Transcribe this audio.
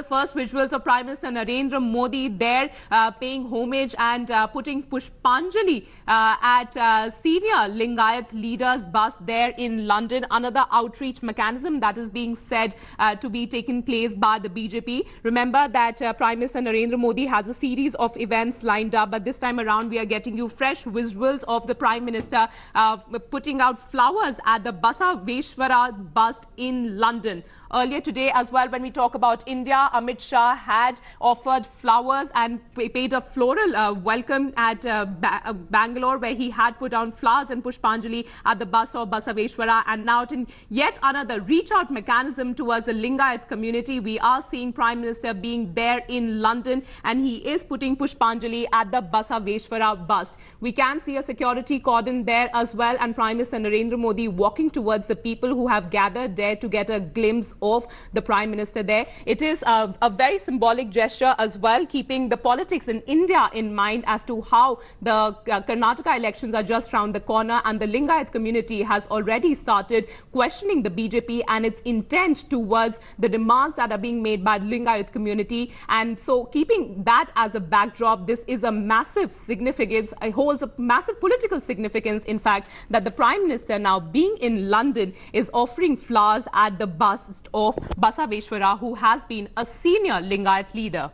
the first visuals of Prime Minister Narendra Modi there uh, paying homage and uh, putting Pushpanjali uh, at uh, senior Lingayat leaders bus there in London. Another outreach mechanism that is being said uh, to be taken place by the BJP. Remember that uh, Prime Minister Narendra Modi has a series of events lined up, but this time around we are getting you fresh visuals of the Prime Minister putting out flowers at the Basaveshwara bust in London. Earlier today as well, when we talk about India, Amit Shah had offered flowers and paid a floral uh, welcome at uh, ba uh, Bangalore where he had put down flowers and Pushpanjali at the bus of Basaveshwara and now in yet another reach out mechanism towards the Lingayat community. We are seeing Prime Minister being there in London and he is putting Pushpanjali at the Basaveshwara bust. We can see a security cordon there as well and Prime Minister Narendra Modi walking towards the people who have gathered there to get a glimpse of the Prime Minister there. It is a, a very symbolic gesture as well, keeping the politics in India in mind as to how the uh, Karnataka elections are just round the corner and the Lingayat community has already started questioning the BJP and its intent towards the demands that are being made by the Lingayat community. And so keeping that as a backdrop, this is a massive significance, it holds a massive political significance, in fact, that the Prime Minister now being in London is offering flowers at the bus of Basaveshwara, who has been a senior Lingayat leader.